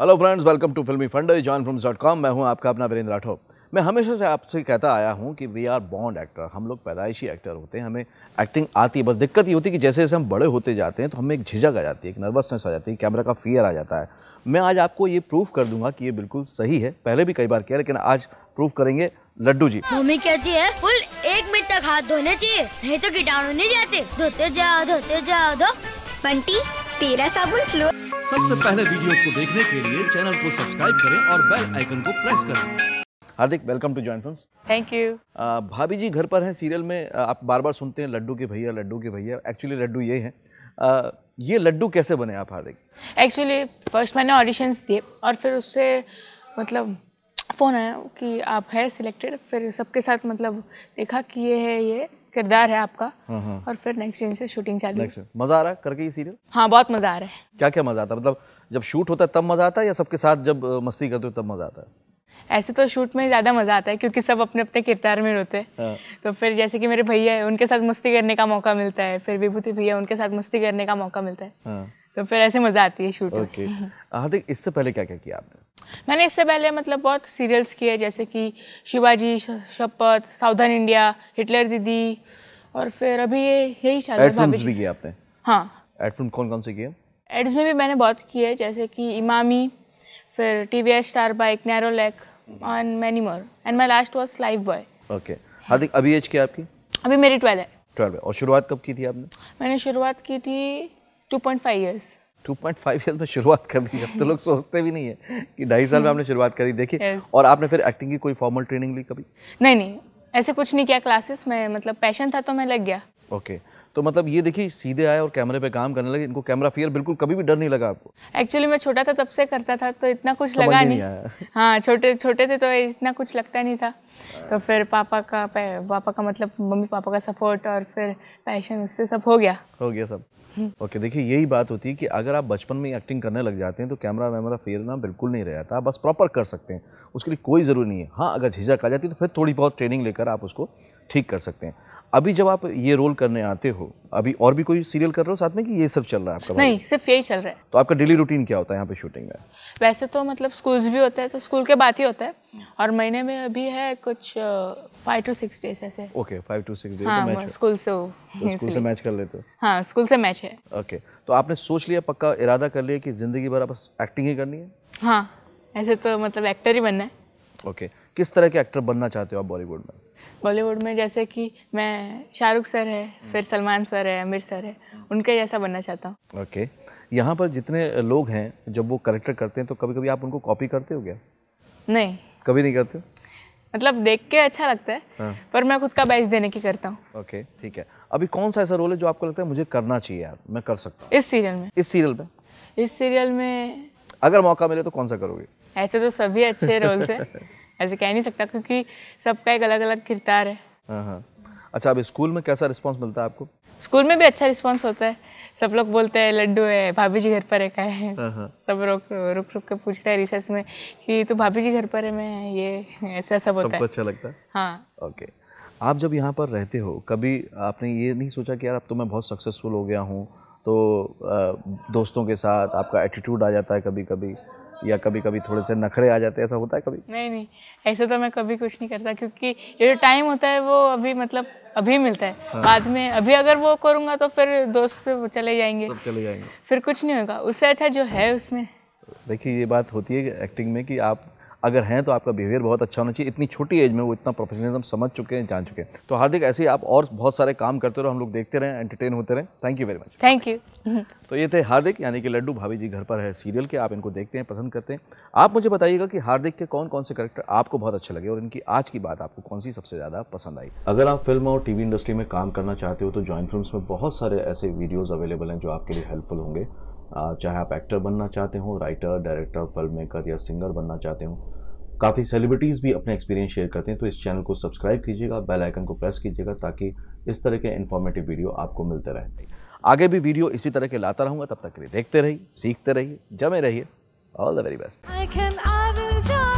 Hello friends welcome to फिल्मी फंड जॉन फिल्म डॉट कॉम मैं हूं आपका अपना वीरेंद्र राठौर मैं हमेशा से आपसे कहता आया हूं कि वी आर बॉन्ड एक्टर हम लोग पैदाइशी एक्टर होते हैं हमें एक्टिंग आती है बस दिक्कत ये होती है कि जैसे जैसे हम बड़े होते जाते हैं तो हमें एक झिझक आ जाती है एक नर्वसनेस आ जाती है कैमरा का फियर आ जाता है मैं आज आपको ये प्रूफ कर दूंगा कि ये बिल्कुल सही है पहले भी कई बार किया लेकिन आज प्रूफ करेंगे लड्डू जी मम्मी कहती है फुल एक मिनट तक हाथ धोने चाहिए नहीं तो कीटाणु नहीं जाते धोते जाओ धोते जाओ धो बंटी तेरा साबुन स्लो सबसे पहले वीडियोस को देखने के लिए चैनल को सब्सक्राइब करें और बेल आइकन को प्रेस करें Hardik welcome to join friends thank you Bhabhi ji घर पर हैं सीरियल में आप बार बार सुनते हैं लड्डू के भैया लड्डू के भैया एक्चुअली लड्डू ये हैं ये लड्डू कैसे बने आप हार्दिक एक्चुअली फर्स्ट मैंने ऑडिशंस दिए और फिर उससे मतलब फ़ोन आया कि आप है सिलेक्टेड फिर सबके साथ मतलब देखा कि ये है ये किरदार है आपका हम्म, हम्म। और फिर नेक्स्ट सीन से शूटिंग चालू नेक्स्ट मजा आ रहा है करके ये सीरियल हाँ बहुत मजा आ रहा है क्या क्या मजा आता है मतलब जब शूट होता है तब मजा आता है या सबके साथ जब मस्ती करते हो तब मजा आता है ऐसे तो शूट में ज़्यादा मज़ा आता है क्योंकि सब अपने अपने किरदार में रोते हैं हाँ। तो फिर जैसे कि मेरे भैया है उनके साथ मस्ती करने का मौका मिलता है फिर विभूति भैया उनके साथ मस्ती करने का मौका मिलता है हाँ। तो फिर ऐसे मज़ा आती है शूट में हार्दिक इससे पहले क्या क्या किया आपने मैंने इससे पहले मतलब बहुत सीरियल्स किए जैसे कि शिवाजी शपथ साउदर्न इंडिया हिटलर दीदी और फिर अभी ये यही चल रहा है भी किया आपने हाँ कौन कौन से किए एड्स में भी मैंने बहुत किए जैसे कि इमामी फिर T V S star bike Nerolac and many more and my last was Lifebuoy okay Hardik अभी एज क्या आपकी अभी मेरी ट्वेल्व है ट्वेल्व है और शुरुआत कब की थी आपने मैंने शुरुआत की थी two point five years 2.5 year में शुरुआत कर दी अब तो लोग सोचते भी नहीं है कि ढाई साल में आपने शुरुआत करी देखिए yes. और आपने फिर एक्टिंग की कोई फॉर्मल ट्रेनिंग ली कभी नहीं नहीं ऐसे कुछ नहीं किया क्लासेस में मतलब पैशन था तो मैं लग गया ओके okay. तो मतलब ये देखिए सीधे आए और कैमरे पे काम करने लगे इनको कैमरा फियर बिल्कुल कभी भी डर नहीं लगा आपको एक्चुअली मैं छोटा था तब से करता था तो इतना कुछ लगा नहीं, नहीं हाँ छोटे छोटे थे तो इतना कुछ लगता नहीं था तो हाँ। फिर पापा का पापा का मतलब मम्मी पापा का सपोर्ट और फिर पैशन उससे सब हो गया हो गया सब ओके देखिए यही बात होती है कि अगर आप बचपन में एक्टिंग करने लग जाते हैं तो कैमरा वैमरा फेरना बिल्कुल नहीं रह जाता आप बस प्रॉपर कर सकते हैं उसके लिए कोई ज़रूरी नहीं है हाँ अगर झिझक आ जाती है तो फिर थोड़ी बहुत ट्रेनिंग लेकर आप उसको ठीक कर सकते हैं अभी जब आप ये रोल करने आते हो अभी और भी कोई सीरियल कर रहे हो साथ में कि ये सब चल रहा है आपका नहीं सिर्फ यही चल रहा है तो आपका डेली रूटीन क्या होता है यहाँ पे शूटिंग में वैसे तो मतलब स्कूल्स भी होते हैं तो स्कूल के बाद ही होता है और महीने में अभी है कुछ फाइव टू सिक्स डेज ऐसे okay five to six days school से हो स्कूल तो से मैच कर लेते हो हाँ स्कूल से मैच है ओके तो आपने सोच लिया पक्का इरादा कर लिया कि जिंदगी भर आप एक्टिंग ही करनी है हाँ ऐसे तो मतलब एक्टर ही बनना है ओके किस तरह के एक्टर बनना चाहते हो आप बॉलीवुड में बॉलीवुड में जैसे कि मैं शाहरुख सर है हम्म। फिर सलमान सर है आमिर सर है उनके जैसा बनना चाहता हूँ ओके okay. यहाँ पर जितने लोग हैं जब वो करेक्टर करते हैं तो कभी कभी आप उनको कॉपी करते हो क्या नहीं कभी नहीं करते मतलब देख के अच्छा लगता है हाँ। पर मैं खुद का बैच देने की करता हूँ ओके okay, ठीक है अभी कौन सा ऐसा रोल है जो आपको लगता है मुझे करना चाहिए यार मैं कर सकता हूँ इस सीरियल में इस सीरियल में इस सीरियल में अगर मौका मिले तो कौन सा करोगे ऐसे तो सभी अच्छे रोल्स हैं ऐसे कह नहीं सकता क्योंकि सबका एक अलग अलग किरदार है हाँ, हाँ। अच्छा अब स्कूल में कैसा रिस्पांस मिलता है आपको स्कूल में भी अच्छा रिस्पांस होता है सब लोग बोलते हैं लड्डू है भाभी जी घर पर है का हैं हाँ, सब लोग रुक रुक के पूछते हैं रिसर्च में कि तो भाभी जी घर पर है मैं ये ऐसा सब होता है अच्छा लगता है हाँ ओके आप जब यहाँ पर रहते हो कभी आपने ये नहीं सोचा कि यार अब तो मैं बहुत सक्सेसफुल हो गया हूँ तो दोस्तों के साथ आपका एटीट्यूड आ जाता है कभी कभी या कभी कभी थोड़े से नखरे आ जाते हैं ऐसा होता है कभी नहीं नहीं ऐसा तो मैं कभी कुछ नहीं करता क्योंकि ये जो टाइम होता है वो अभी मतलब अभी मिलता है हाँ। बाद में अभी अगर वो करूँगा तो फिर दोस्त चले जाएंगे चले जाएंगे फिर कुछ नहीं होगा उससे अच्छा जो है उसमें देखिए ये बात होती है एक्टिंग में कि आप अगर हैं तो आपका बिहेवियर बहुत अच्छा होना चाहिए इतनी छोटी एज में वो इतना प्रोफेशनलिज्म समझ चुके हैं जान चुके हैं तो हार्दिक ऐसे ही आप और बहुत सारे काम करते रहो हम लोग देखते रहें एंटरटेन होते रहें thank you very much thank you तो ये थे हार्दिक यानी कि लड्डू भाभी जी घर पर है सीरियल के आप इनको देखते हैं पसंद करते हैं आप मुझे बताइएगा कि हार्दिक के कौन कौन से करेक्टर आपको बहुत अच्छे लगे और इनकी आज की बात आपको कौन सी सबसे ज़्यादा पसंद आई अगर आप फिल्म और टीवी इंडस्ट्री में काम करना चाहते हो तो जॉइंट फिल्म में बहुत सारे ऐसे वीडियोज़ अवेलेबल हैं जो आपके लिए हेल्पफुल होंगे चाहे आप एक्टर बनना चाहते हो राइटर डायरेक्टर फिल्म मेकर या सिंगर बनना चाहते हो काफ़ी सेलिब्रिटीज़ भी अपने एक्सपीरियंस शेयर करते हैं तो इस चैनल को सब्सक्राइब कीजिएगा बेल आइकन को प्रेस कीजिएगा ताकि इस तरह के इन्फॉर्मेटिव वीडियो आपको मिलते रहे आगे भी वीडियो इसी तरह के लाता रहूँगा तब तक के लिए देखते रहिए सीखते रहिए जमे रहिए ऑल द वेरी बेस्ट